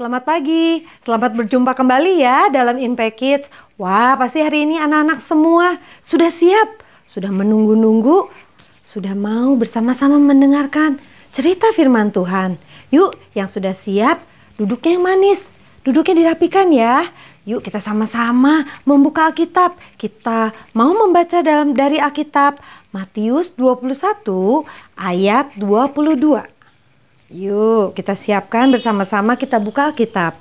Selamat pagi, selamat berjumpa kembali ya dalam Impact Kids. Wah, pasti hari ini anak-anak semua sudah siap, sudah menunggu-nunggu, sudah mau bersama-sama mendengarkan cerita firman Tuhan. Yuk, yang sudah siap, duduknya yang manis, duduknya dirapikan ya. Yuk kita sama-sama membuka Alkitab. Kita mau membaca dalam dari Alkitab Matius 21 ayat 22. Yuk, kita siapkan bersama-sama kita buka Alkitab.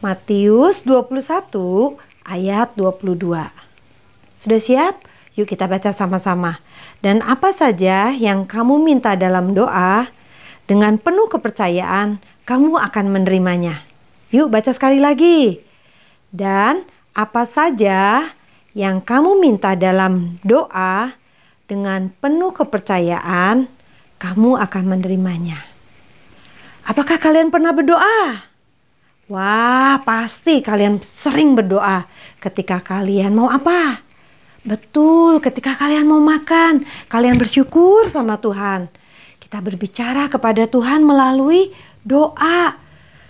Matius 21 ayat 22. Sudah siap? Yuk kita baca sama-sama. Dan apa saja yang kamu minta dalam doa, dengan penuh kepercayaan, kamu akan menerimanya. Yuk baca sekali lagi. Dan apa saja yang kamu minta dalam doa, dengan penuh kepercayaan, kamu akan menerimanya. Apakah kalian pernah berdoa? Wah, pasti kalian sering berdoa ketika kalian mau apa? Betul, ketika kalian mau makan, kalian bersyukur sama Tuhan. Kita berbicara kepada Tuhan melalui doa.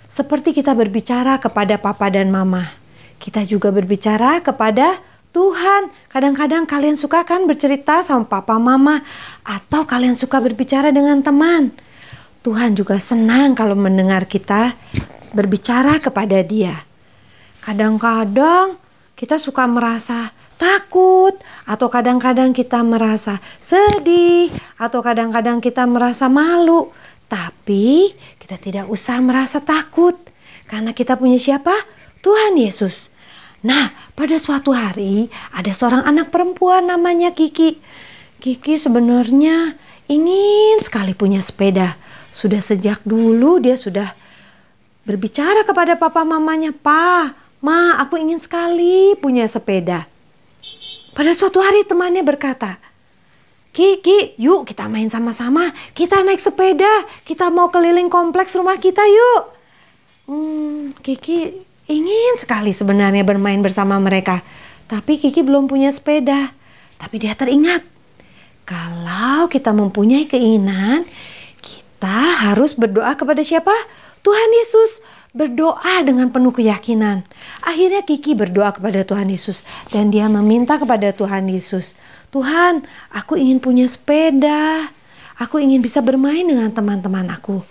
Seperti kita berbicara kepada papa dan mama. Kita juga berbicara kepada Tuhan. Kadang-kadang kalian suka kan bercerita sama papa mama atau kalian suka berbicara dengan teman. Tuhan juga senang kalau mendengar kita berbicara kepada Dia. Kadang-kadang kita suka merasa takut, atau kadang-kadang kita merasa sedih, atau kadang-kadang kita merasa malu, tapi kita tidak usah merasa takut karena kita punya siapa? Tuhan Yesus. Nah, pada suatu hari ada seorang anak perempuan namanya Kiki. Kiki sebenarnya ingin sekali punya sepeda, sudah sejak dulu dia sudah berbicara kepada papa mamanya, "Pa, Ma, aku ingin sekali punya sepeda." Pada suatu hari temannya berkata, Ki, Ki, yuk kita main sama-sama. Kita naik sepeda. Kita mau keliling kompleks rumah kita yuk. Hmm, Kiki ingin sekali sebenarnya bermain bersama mereka. Tapi Kiki belum punya sepeda. Tapi dia teringat. Kalau kita mempunyai keinginan, kita harus berdoa kepada siapa? Tuhan Yesus. Berdoa dengan penuh keyakinan. Akhirnya Kiki berdoa kepada Tuhan Yesus dan dia meminta kepada Tuhan Yesus, "Tuhan, aku ingin punya sepeda. Aku ingin bisa bermain dengan teman-teman aku."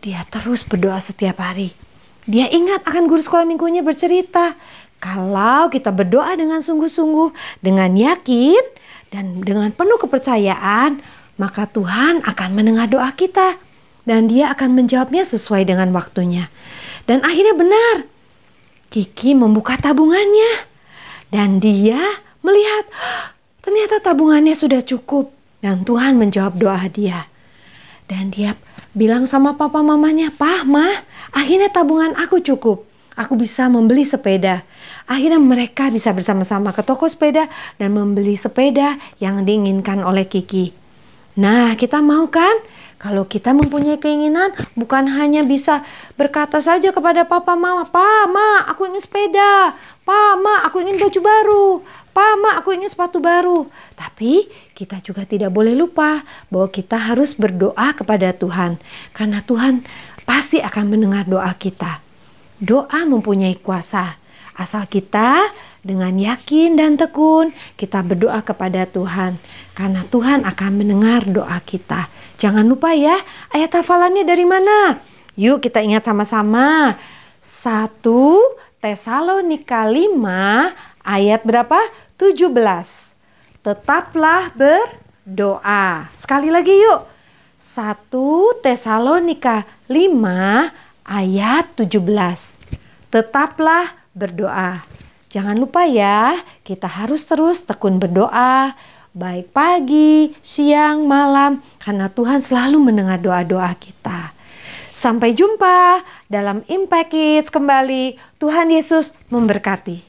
Dia terus berdoa setiap hari. Dia ingat akan guru sekolah minggunya bercerita, kalau kita berdoa dengan sungguh-sungguh, dengan yakin, dan dengan penuh kepercayaan, maka Tuhan akan mendengar doa kita dan dia akan menjawabnya sesuai dengan waktunya. Dan akhirnya benar, Kiki membuka tabungannya dan dia melihat ah, ternyata tabungannya sudah cukup dan Tuhan menjawab doa dia. Dan dia bilang sama papa mamanya, "Pah, ma, akhirnya tabungan aku cukup. Aku bisa membeli sepeda." Akhirnya mereka bisa bersama-sama ke toko sepeda dan membeli sepeda yang diinginkan oleh Kiki. Nah, kita mau kan? Kalau kita mempunyai keinginan, bukan hanya bisa berkata saja kepada papa mama, Pa, ma, aku ingin sepeda. Pa, ma, aku ingin baju baru. Pa, ma, aku ingin sepatu baru. Tapi kita juga tidak boleh lupa bahwa kita harus berdoa kepada Tuhan. Karena Tuhan pasti akan mendengar doa kita. Doa mempunyai kuasa. Asal kita dengan yakin dan tekun, kita berdoa kepada Tuhan, karena Tuhan akan mendengar doa kita. Jangan lupa ya, ayat hafalannya dari mana? Yuk kita ingat sama-sama. 1 Tesalonika 5 ayat berapa? 17. Tetaplah berdoa. Sekali lagi yuk. 1 Tesalonika 5 ayat 17. Tetaplah berdoa. Jangan lupa ya, kita harus terus tekun berdoa, baik pagi, siang, malam, karena Tuhan selalu mendengar doa-doa kita. Sampai jumpa dalam Impact Kids kembali. Tuhan Yesus memberkati.